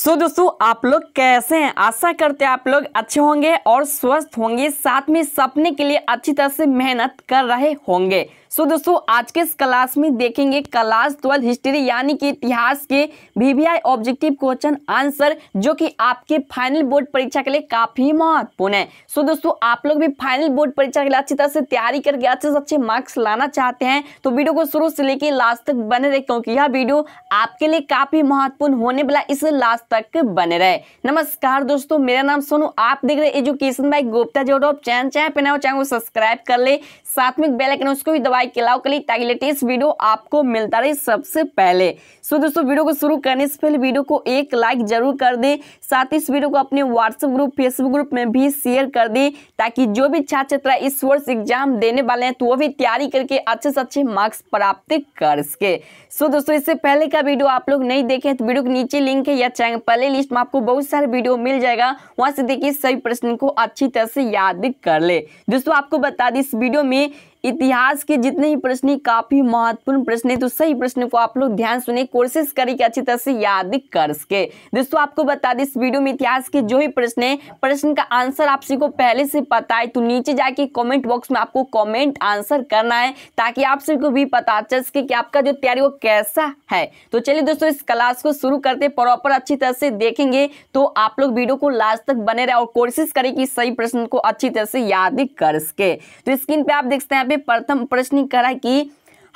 सो so, दोस्तों आप लोग कैसे हैं आशा करते हैं आप लोग अच्छे होंगे और स्वस्थ होंगे साथ में सपने के लिए अच्छी तरह से मेहनत कर रहे होंगे सो दोस्तों आज के इस क्लास में देखेंगे क्लास ट्वेल्थ हिस्ट्री यानी कि इतिहास के वीवीआई ऑब्जेक्टिव क्वेश्चन आंसर जो कि आपके फाइनल बोर्ड परीक्षा के लिए काफी महत्वपूर्ण है सो दोस्तों आप लोग भी फाइनल बोर्ड परीक्षा के लिए अच्छी तरह से तैयारी करके अच्छे से अच्छे मार्क्स लाना चाहते हैं तो वीडियो को शुरू से लेकर लास्ट तक बने रहे क्योंकि यह वीडियो आपके लिए काफी महत्वपूर्ण होने वाला इस लास्ट तक बने रहे नमस्कार दोस्तों मेरा नाम सोनू आप देख रहे एजुकेशन बाई गुप्ता जोडो चैन चैनल को सब्सक्राइब कर ले साथ में बेलाइकन उसको भी दबा लाइक के लाओ क्लिक ताकि लेटेस्ट वीडियो आपको मिलता रहे सबसे पहले सो दोस्तों वीडियो को शुरू करने से पहले वीडियो को एक लाइक जरूर कर दें साथ ही इस वीडियो को अपने व्हाट्सएप ग्रुप फेसबुक ग्रुप में भी शेयर कर दें ताकि जो भी छात्र छात्रा इस वर्ष एग्जाम देने वाले हैं तो वो भी तैयारी करके अच्छे से अच्छे मार्क्स प्राप्त कर सके सो दोस्तों इससे पहले का वीडियो आप लोग नहीं देखें तो वीडियो के नीचे लिंक है या चैनल पहले लिस्ट में आपको बहुत सारे वीडियो मिल जाएगा वहां से देखिए सभी प्रश्न को अच्छी तरह से याद कर ले दोस्तों आपको बता दें इस वीडियो में इतिहास के जितने ही प्रश्न है काफी महत्वपूर्ण प्रश्न है तो सही प्रश्न को आप लोग ध्यान सुने कोशिश करें कि अच्छी तरह से याद कर सके दोस्तों आपको बता दें इस वीडियो में इतिहास के जो भी प्रश्न है प्रश्न का आंसर आप सभी को पहले से पता है तो नीचे जाके कॉमेंट बॉक्स में आपको कॉमेंट आंसर करना है ताकि आप सभी को भी पता चल सके कि आपका जो तैयारी वो कैसा है तो चलिए दोस्तों इस क्लास को शुरू करते प्रॉपर अच्छी तरह से देखेंगे तो आप लोग वीडियो को लास्ट तक बने रहे और कोशिश करें कि सही प्रश्न को अच्छी तरह से याद कर सके तो स्क्रीन पे आप देखते हैं पे प्रथम प्रश्न करा कि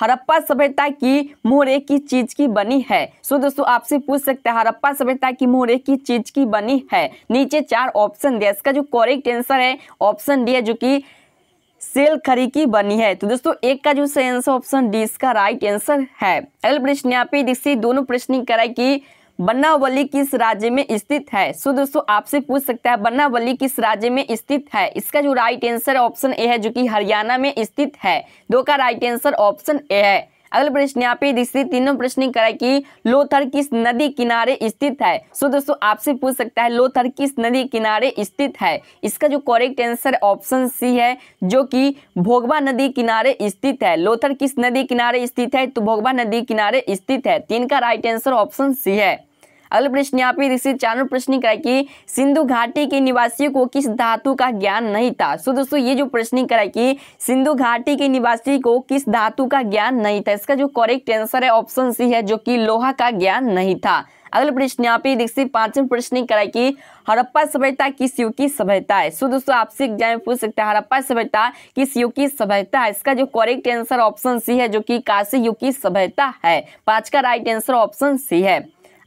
हरप्पा सभ्यता की मोरे की चीज की बनी है सो दोस्तों आपसे पूछ सकते हैं हरप्पा सभ्यता की मोरे की चीज की बनी है नीचे चार ऑप्शन दिया इसका जो करेक्ट आंसर है ऑप्शन डी है जो कि सेल खरी की बनी है तो दोस्तों एक का जो सही आंसर ऑप्शन डी इसका राइट आंसर है अगले प्रश्न यहाँ पे जिससे दोनों प्रश्न कराए की बन्नावली किस राज्य में स्थित है सो दोस्तों आपसे पूछ सकता है बन्नावली किस राज्य में स्थित है इसका जो राइट आंसर ऑप्शन ए है जो कि हरियाणा में स्थित है दो का राइट आंसर ऑप्शन ए है अगले प्रश्न यहाँ पे तीनों प्रश्न कराए कि लोथर किस नदी किनारे स्थित है सो दोस्तों आपसे पूछ सकता है लोथर किस नदी किनारे स्थित है इसका जो करेक्ट आंसर ऑप्शन सी है जो कि भोगवा नदी किनारे स्थित है लोथर किस नदी किनारे स्थित है तो भोगवा नदी किनारे स्थित है तीन का राइट आंसर ऑप्शन सी है अगले प्रश्न यहाँ पे ऋषि चारण प्रश्न कराए कि सिंधु घाटी के निवासियों को किस धातु का ज्ञान नहीं था सो दोस्तों ये जो प्रश्न कराए कि सिंधु घाटी के निवासी को किस धातु का ज्ञान नहीं था इसका जो करेक्ट आंसर है ऑप्शन सी है जो कि लोहा का ज्ञान नहीं था अगले प्रश्न यहाँ पे देखिए पांचवें प्रश्न कराए कि हड़प्पा सभ्यता किस युग की सभ्यता है सो दोस्तों आपसे एग्जाम में पूछ सकते हैं हड़प्पा सभ्यता किस युग की सभ्यता है इसका जो करेक्ट आंसर ऑप्शन सी है जो कि काशी युग की सभ्यता है पांच का राइट आंसर ऑप्शन सी है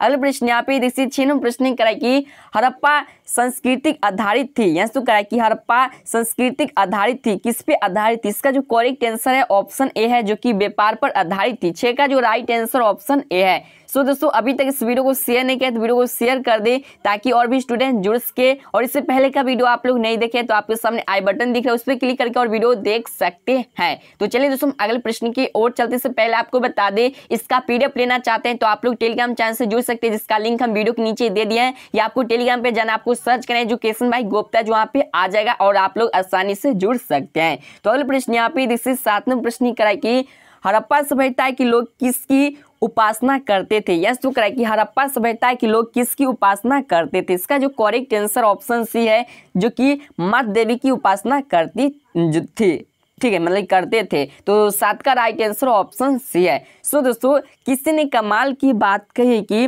अगले प्रश्न यहाँ पे देखिए छह नंबर प्रश्न करा कि हड़प्पा सांस्कृतिक आधारित थी यहाँ से करा कि हड़प्पा सांस्कृतिक आधारित थी किस पे आधारित थी इसका जो करेक्ट आंसर है ऑप्शन ए है जो कि व्यापार पर आधारित थी छः का जो राइट आंसर ऑप्शन ए है सो दोस्तों अभी तक इस वीडियो को शेयर नहीं किया तो वीडियो को शेयर कर दें ताकि और भी स्टूडेंट जुड़ सके और इससे पहले का वीडियो आप लोग नहीं देखे तो आपके सामने आई बटन दिख रहा है उस पर क्लिक करके और वीडियो देख सकते हैं तो चलिए दोस्तों अगले प्रश्न की ओर चलते से पहले आपको बता दें इसका पीडीएफ लेना चाहते हैं तो आप लोग टेलीग्राम चैनल से जुड़ सकते हैं जिसका लिंक हम वीडियो के नीचे दे दिया है या आपको टेलीग्राम पे जाना आपको सर्च करें एजुकेशन भाई गुप्ता जो वहाँ पे आ जाएगा और आप लोग आसानी से जुड़ सकते हैं तो अगले प्रश्न यहाँ पे दिस सातवें प्रश्न कराई की हड़प्पा सभ्यता के लोग किसकी उपासना करते थे यस तो कराए कि हड़प्पा सभ्यता के लोग किसकी उपासना करते थे इसका जो करेक्ट आंसर ऑप्शन सी है जो कि मत देवी की उपासना करती थी ठीक है मतलब करते थे तो सात का राइट आंसर ऑप्शन सी है सो दोस्तों किसी ने कमाल की बात कही कि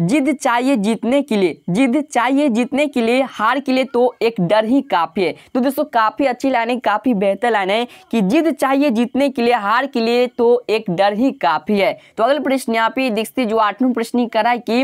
जिद चाहिए जीतने के लिए जिद चाहिए जीतने के लिए हार के लिए तो एक डर ही काफ़ी है तो दोस्तों काफ़ी अच्छी लाइन है काफ़ी बेहतर लाइन है कि जिद चाहिए जीतने के लिए हार के लिए तो एक डर ही काफ़ी है तो अगला प्रश्न यहाँ पे देखते जो आठवें प्रश्न करा है कि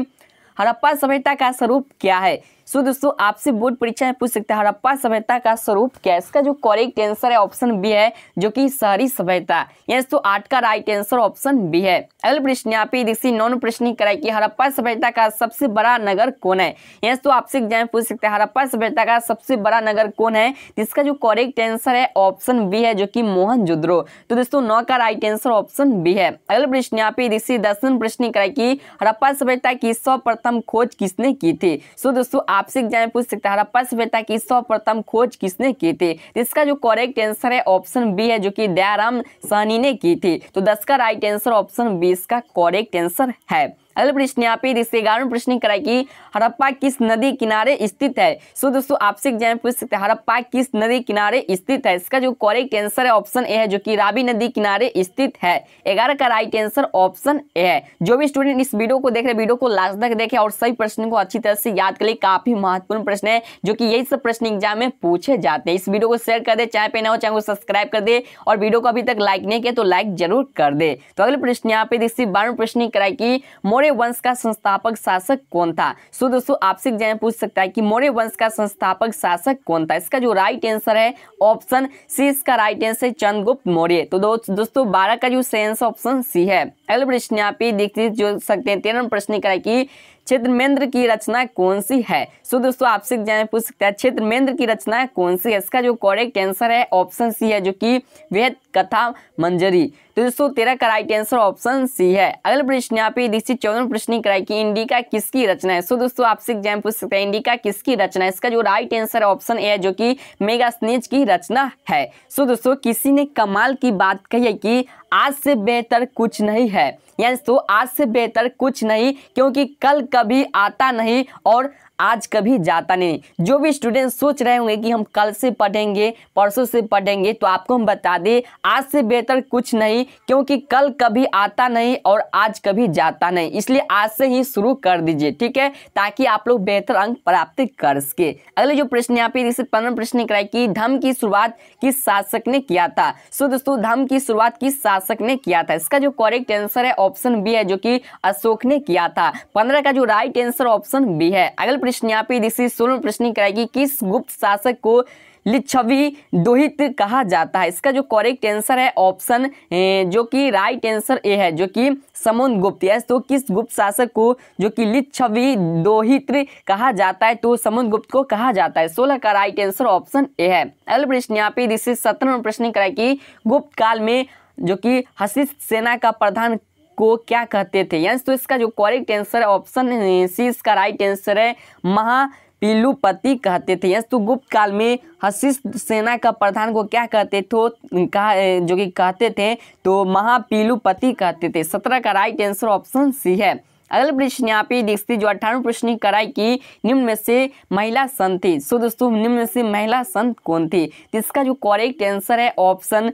हड़प्पा सभ्यता का स्वरूप क्या है सो so, दोस्तों आपसे बोर्ड परीक्षा में पूछ सकते हैं हड़प्पा सभ्यता का स्वरूप क्या इसका जो करेक्ट आंसर है ऑप्शन बी है जो कि शहरी सभ्यता यस तो आठ का राइट आंसर ऑप्शन बी है अगले प्रश्न यहाँ पे देखिए नॉन प्रश्न कराई कि हड़प्पा सभ्यता का सबसे बड़ा नगर कौन है यस तो आपसे एग्जाम में पूछ सकते हैं हड़प्पा सभ्यता का सबसे बड़ा नगर कौन है जिसका जो करेक्ट आंसर है ऑप्शन बी है जो की मोहन तो दोस्तों नौ का राइट आंसर ऑप्शन बी है अगले प्रश्न यहाँ पे देखिए दसवन प्रश्न कराई की हड़प्पा सभ्यता की सौ खोज किसने की थी सो दोस्तों आपसे एग्जाम पूछ सकता है हड़प्पा सभ्यता की सर्वप्रथम खोज किसने की थी इसका जो करेक्ट आंसर है ऑप्शन बी है जो कि दयाराम सहनी ने की थी तो दस का राइट आंसर ऑप्शन बी इसका करेक्ट आंसर है अगला प्रश्न यहाँ पे इससे ग्यारहवें प्रश्न करा कि हड़प्पा किस नदी किनारे स्थित है सो दोस्तों आपसे एग्जाम पूछ सकते हैं हड़प्पा किस नदी किनारे स्थित है इसका जो करेक्ट आंसर है ऑप्शन ए है जो कि रावी नदी किनारे स्थित है ग्यारह का राइट आंसर ऑप्शन ए है जो भी स्टूडेंट इस वीडियो को देख रहे वीडियो को लास्ट तक देखे और सभी प्रश्न को अच्छी तरह से याद कर ले काफी महत्वपूर्ण प्रश्न है जो कि यही सब प्रश्न एग्जाम में पूछे जाते हैं इस वीडियो को शेयर कर दे चाहे पे ना हो चाहे सब्सक्राइब कर दे और वीडियो को अभी तक लाइक नहीं किया तो लाइक जरूर कर दे तो अगले प्रश्न यहाँ पे देखिए बारहवें प्रश्न कराए की मोर मौर्य वंश का संस्थापक शासक कौन था सो दोस्तों आपसे एग्जाम पूछ सकता है कि मौर्य वंश का संस्थापक शासक कौन था इसका जो राइट आंसर है ऑप्शन सी इसका राइट आंसर चंद्रगुप्त मौर्य तो दो, दोस्तों बारह का जो सही आंसर ऑप्शन सी है अगले प्रश्न यहाँ पे जो सकते हैं तेरह प्रश्न कराए की क्षेत्रमेंद्र की रचना कौन सी है सो दोस्तों आपसे एग्जाम में पूछ सकता है क्षेत्रमेंद्र की रचना कौन सी है इसका जो करेक्ट आंसर है ऑप्शन सी है जो कि वेद कथा मंजरी तो दोस्तों तेरा का राइट आंसर ऑप्शन सी है अगला प्रश्न यहाँ पे दीक्षित चौदह प्रश्न कराई कि इंडिका किसकी रचना है सो दोस्तों आपसे एग्जाम पूछ सकता है इंडिका किसकी रचना है इसका जो राइट आंसर है ऑप्शन ए है जो कि मेगा स्नेज की रचना है सो दोस्तों किसी ने कमाल की बात कही है कि आज से बेहतर कुछ नहीं है यानी तो आज से बेहतर कुछ नहीं क्योंकि कल कभी आता नहीं और आज कभी जाता नहीं जो भी स्टूडेंट सोच रहे होंगे कि हम कल से पढ़ेंगे परसों से पढ़ेंगे तो आपको हम बता दें आज से बेहतर कुछ नहीं क्योंकि कल कभी आता नहीं और आज कभी जाता नहीं इसलिए आज से ही शुरू कर दीजिए ठीक है ताकि आप लोग बेहतर अंक प्राप्त कर सके अगले जो प्रश्न यहाँ पे पंद्रह प्रश्न कराए कि धम की शुरुआत किस शासक ने किया था सो दोस्तों धम की शुरुआत किस शासक ने किया था इसका जो करेक्ट आंसर है ऑप्शन बी है जो कि अशोक ने किया था पंद्रह का जो राइट आंसर ऑप्शन बी है अगले प्रश्न यहाँ पे जैसे सोलह प्रश्न कराएगी किस गुप्त शासक को लिच्छवी दोहित कहा जाता है इसका जो करेक्ट आंसर है ऑप्शन जो कि राइट आंसर ए है जो कि समुद्र गुप्त यस तो किस गुप्त शासक को जो कि लिच्छवी दोहित कहा जाता है तो समुद्र गुप्त को कहा जाता है सोलह का राइट आंसर ऑप्शन ए है अल प्रश्न यहाँ पे जिससे सत्रह प्रश्न कराए कि गुप्त काल में जो कि हसीित सेना का प्रधान को क्या कहते थे यंस तो इसका जो करेक्ट आंसर है ऑप्शन सी इसका राइट आंसर है महा पीलुपति कहते थे यस तो गुप्त काल में हसीस सेना का प्रधान को क्या कहते थे कहा जो कि कहते थे तो महापीलुपति कहते थे सत्रह का राइट आंसर ऑप्शन सी है अगले प्रश्न यहाँ पे देखते जो अठारह प्रश्न कराई की निम्न में से महिला संत थी सो दोस्तों निम्न में से महिला संत कौन थी तो इसका जो करेक्ट आंसर है ऑप्शन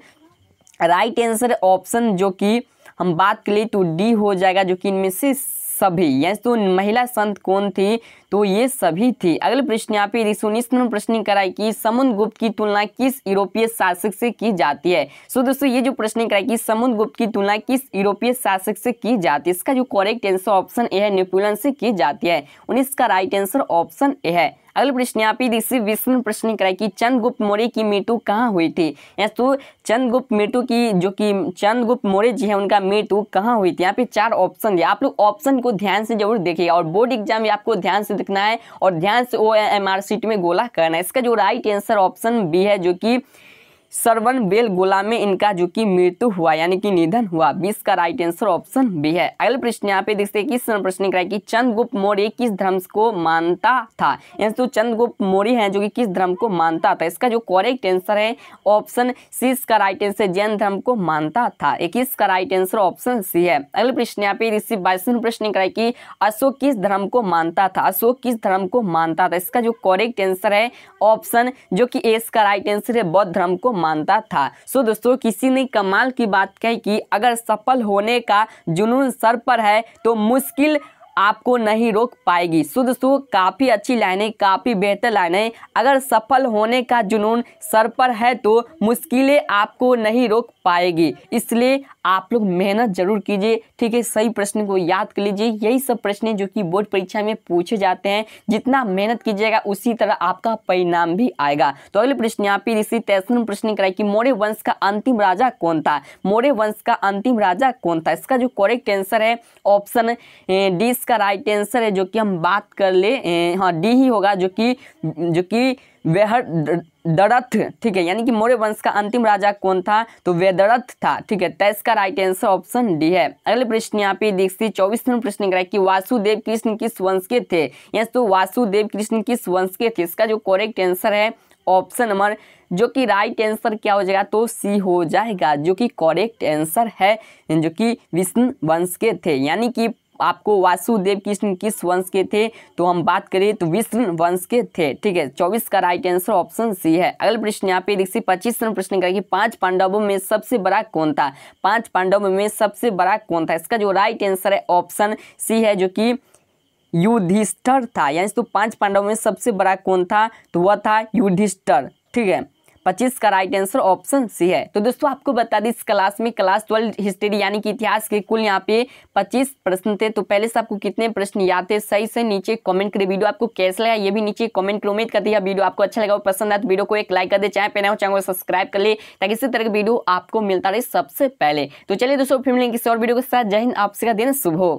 राइट आंसर ऑप्शन जो कि हम बात करें तो डी हो जाएगा जो कि इनमें से सभी यस तो महिला संत कौन थी तो ये सभी थी अगले प्रश्न यहाँ पे उन्नीस रिसोनिस्ट प्रश्न कराई कि समुद्र गुप्त की तुलना किस यूरोपीय शासक से की जाती है सो दोस्तों ये जो प्रश्न कराई कि समुद्र गुप्त की तुलना किस यूरोपीय शासक से की जाती है इसका जो करेक्ट आंसर ऑप्शन ए है नेपोलियन से की जाती है उन्नीस का राइट आंसर ऑप्शन ए है अगला प्रश्न यहाँ पे विस्म विष्णु प्रश्न कराए कि चंद्रगुप्त मौर्य की मृत्यु कहाँ हुई थी यहाँ तो चंद्रगुप्त मृत्यु की जो कि चंद्रगुप्त मौर्य जी है उनका मृत्यु कहाँ हुई थी यहाँ पे चार ऑप्शन है आप लोग ऑप्शन को ध्यान से जरूर देखिएगा और बोर्ड एग्जाम में आपको ध्यान से देखना है और ध्यान से ओ एम आर में गोला करना है इसका जो राइट आंसर ऑप्शन बी है जो कि सरवन बेल गोला में इनका जो कि मृत्यु हुआ यानी कि निधन हुआ बीस का राइट आंसर ऑप्शन बी है अगले प्रश्न यहाँ पे देखते हैं कि प्रश्न कराए कि चंद्रगुप्त मौर्य किस धर्म को मानता था तो चंद्रगुप्त मौर्य है जो कि किस धर्म को मानता था इसका जो करेक्ट आंसर है ऑप्शन सी इसका राइट आंसर जैन धर्म को मानता था इक्कीस का राइट आंसर ऑप्शन सी है अगले प्रश्न यहाँ पे बाईसवें प्रश्न कराए की अशोक किस धर्म को मानता था अशोक किस धर्म को मानता था इसका जो करेक्ट आंसर है ऑप्शन जो कि एस का राइट आंसर है बौद्ध धर्म को मानता था सो दोस्तों किसी ने कमाल की बात कही कि अगर सफल होने का जुनून सर पर है तो मुश्किल आपको नहीं रोक पाएगी सो दोस्तों काफ़ी अच्छी लाइनें काफ़ी बेहतर लाइनें अगर सफल होने का जुनून सर पर है तो मुश्किलें आपको नहीं रोक पाएगी इसलिए आप लोग मेहनत जरूर कीजिए ठीक है सही प्रश्न को याद कर लीजिए यही सब प्रश्न जो कि बोर्ड परीक्षा में पूछे जाते हैं जितना मेहनत कीजिएगा उसी तरह आपका परिणाम भी आएगा तो अगले प्रश्न यहाँ पे इसी तैसन प्रश्न कराए कि मौर्य वंश का अंतिम राजा कौन था मौर्य वंश का अंतिम राजा कौन था इसका जो करेक्ट आंसर है ऑप्शन डी इसका राइट आंसर है जो कि हम बात कर ले हाँ डी ही होगा जो कि जो कि वह दरथ ठीक है यानी कि मौर्य वंश का अंतिम राजा कौन था तो वेदरथ था ठीक है तो इसका राइट आंसर ऑप्शन डी है अगले प्रश्न यहाँ पे दीक्षित चौबीस नंबर प्रश्न कराए कि वासुदेव कृष्ण किस वंश के थे यस तो वासुदेव कृष्ण किस वंश के थे इसका जो करेक्ट आंसर है ऑप्शन नंबर जो कि राइट आंसर क्या हो जाएगा तो सी हो जाएगा जो कि करेक्ट आंसर है जो कि विष्णु वंश के थे यानी कि आपको वासुदेव कृष्ण किस वंश के थे तो हम बात करें तो विष्णु वंश के थे ठीक है चौबीस का राइट आंसर ऑप्शन सी है अगला प्रश्न यहाँ पे देखिए पच्चीस प्रश्न प्रश्न करेगी पांच पांडवों में सबसे बड़ा कौन था पांच पांडवों में सबसे बड़ा कौन था इसका जो राइट आंसर है ऑप्शन सी है जो कि युधिष्ठर था यानी तो पांच पांडवों में सबसे बड़ा कौन था तो वह था युधिष्ठर ठीक है पच्चीस का राइट आंसर ऑप्शन सी है तो दोस्तों आपको बता दें इस क्लास में क्लास ट्वेल्व हिस्ट्री यानी कि इतिहास के कुल यहाँ पे पच्चीस प्रश्न थे तो पहले से आपको कितने प्रश्न याद थे सही से नीचे कमेंट करें वीडियो आपको कैसे लगा ये भी नीचे कमेंट कर उम्मीद करती है वीडियो आपको अच्छा लगा और पसंद आए तो वीडियो को एक लाइक कर दे चाहे पहना हो चाहे वो सब्सक्राइब कर ले ताकि इसी तरह की वीडियो आपको मिलता रहे सबसे पहले तो चलिए दोस्तों फिर मिलेंगे किसी और वीडियो के साथ जय हिंद आपसे का दिन शुभ हो